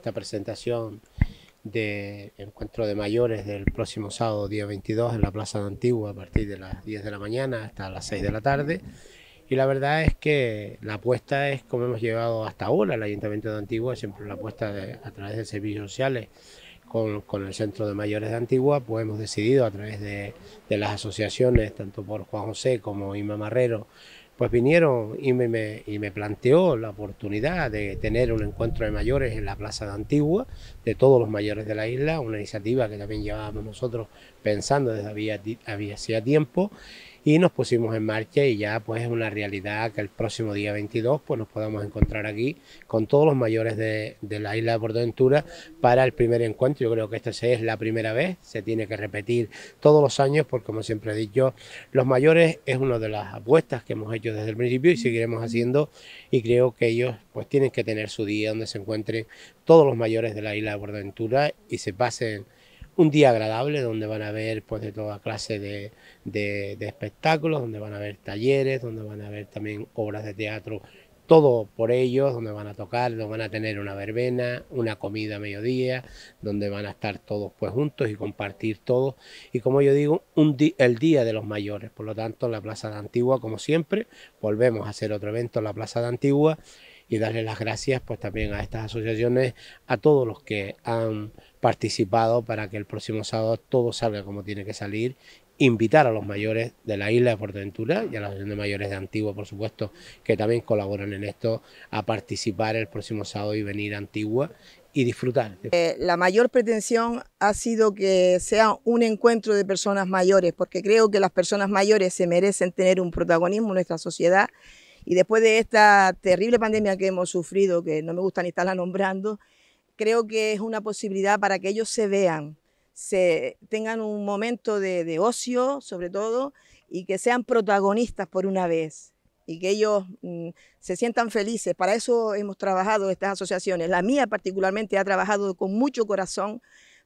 esta presentación de encuentro de mayores del próximo sábado, día 22, en la Plaza de Antigua, a partir de las 10 de la mañana hasta las 6 de la tarde. Y la verdad es que la apuesta es como hemos llevado hasta ahora el Ayuntamiento de Antigua, siempre la apuesta a través de servicios sociales con, el Centro de Mayores de Antigua, pues hemos decidido a través de, de las asociaciones, tanto por Juan José como Ima Marrero, pues vinieron y me, y me, planteó la oportunidad de tener un encuentro de mayores en la Plaza de Antigua, de todos los mayores de la isla, una iniciativa que también llevábamos nosotros pensando desde había, hacía tiempo, y nos pusimos en marcha y ya pues es una realidad que el próximo día 22 pues nos podamos encontrar aquí con todos los mayores de, la isla de Ventura para el primer encuentro. Yo creo que esta es la primera vez, se tiene que repetir todos los años porque como siempre he dicho, los mayores es una de las apuestas que hemos hecho desde el principio y seguiremos haciendo y creo que ellos pues tienen que tener su día donde se encuentren todos los mayores de la isla de Ventura y se pasen un día agradable donde van a haber pues de toda clase de, espectáculos, donde van a haber talleres, donde van a haber también obras de teatro, todo por ellos, donde van a tocar, donde van a tener una verbena, una comida a mediodía, donde van a estar todos pues juntos y compartir todo. Y como yo digo, un el Día de los Mayores, por lo tanto en la Plaza de Antigua, como siempre, volvemos a hacer otro evento en la Plaza de Antigua y darle las gracias pues también a estas asociaciones, a todos los que han participado para que el próximo sábado todo salga como tiene que salir invitar a los mayores de la isla de Ventura y a la Asociación de Mayores de Antigua, por supuesto, que también colaboran en esto, a participar el próximo sábado y venir a Antigua y disfrutar. Eh, la mayor pretensión ha sido que sea un encuentro de personas mayores, porque creo que las personas mayores se merecen tener un protagonismo en nuestra sociedad y después de esta terrible pandemia que hemos sufrido, que no me gusta ni estarla nombrando, creo que es una posibilidad para que ellos se vean, se tengan un momento de, ocio, sobre todo, y que sean protagonistas por una vez y que ellos mm, se sientan felices. Para eso hemos trabajado estas asociaciones. La mía particularmente ha trabajado con mucho corazón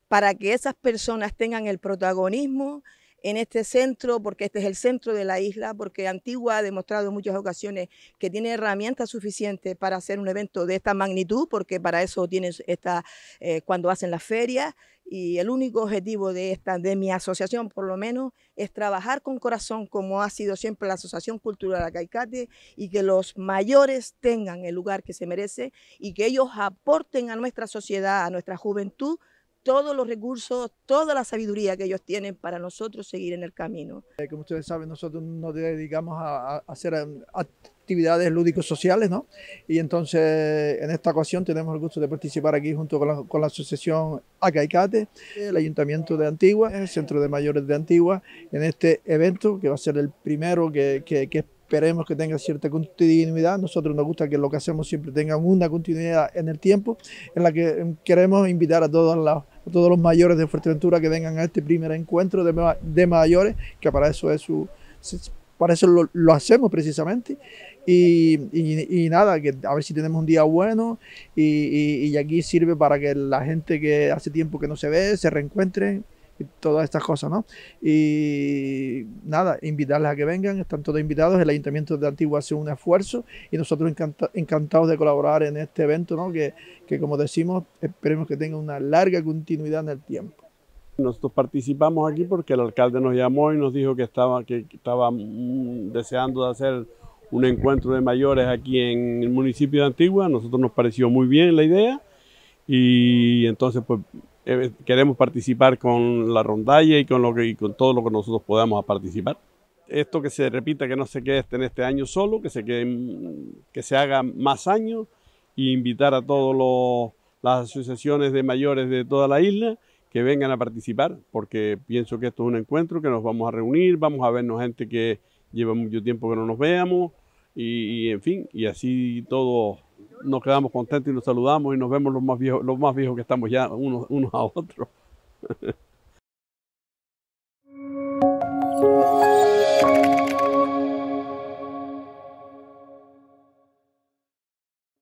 para que esas personas tengan el protagonismo en este centro, porque este es el centro de la isla, porque Antigua ha demostrado en muchas ocasiones que tiene herramientas suficientes para hacer un evento de esta magnitud, porque para eso tiene esta, eh, cuando hacen las ferias, y el único objetivo de esta de mi asociación por lo menos es trabajar con corazón como ha sido siempre la Asociación Cultural Acaicate y que los mayores tengan el lugar que se merece y que ellos aporten a nuestra sociedad, a nuestra juventud todos los recursos, toda la sabiduría que ellos tienen para nosotros seguir en el camino. Eh, como ustedes saben, nosotros nos dedicamos a, hacer um, actividades lúdicos sociales ¿no? Y entonces, en esta ocasión tenemos el gusto de participar aquí junto con la, con asociación Acaicate, el Ayuntamiento de Antigua, el Centro de Mayores de Antigua, en este evento que va a ser el primero que, que, que es esperemos que tenga cierta continuidad. Nosotros nos gusta que lo que hacemos siempre tenga una continuidad en el tiempo, en la que queremos invitar a todos los, mayores de Fuerteventura que vengan a este primer encuentro de, mayores, que para eso es para eso lo, hacemos precisamente. Y, nada, a ver si tenemos un día bueno y, aquí sirve para que la gente que hace tiempo que no se ve se reencuentre y todas estas cosas, ¿no? Y nada, invitarles a que vengan, están todos invitados, el Ayuntamiento de Antigua hace un esfuerzo y nosotros encantados de colaborar en este evento, ¿no? Que, como decimos, esperemos que tenga una larga continuidad en el tiempo. Nosotros participamos aquí porque el alcalde nos llamó y nos dijo que estaba, que estaba mm, deseando hacer un encuentro de mayores aquí en el municipio de Antigua. A nosotros nos pareció muy bien la idea y entonces pues eh, queremos participar con la rondalla y con, lo que, con todo lo que nosotros podamos participar. Esto que se repita, que no se quede en este año solo, que se, quede, que se haga más años e invitar a todas las asociaciones de mayores de toda la isla que vengan a participar, porque pienso que esto es un encuentro, que nos vamos a reunir, vamos a vernos gente que lleva mucho tiempo que no nos veamos, y, y en fin, y así todos nos quedamos contentos y nos saludamos y nos vemos los más viejos, los más viejos que estamos ya unos, unos a otros.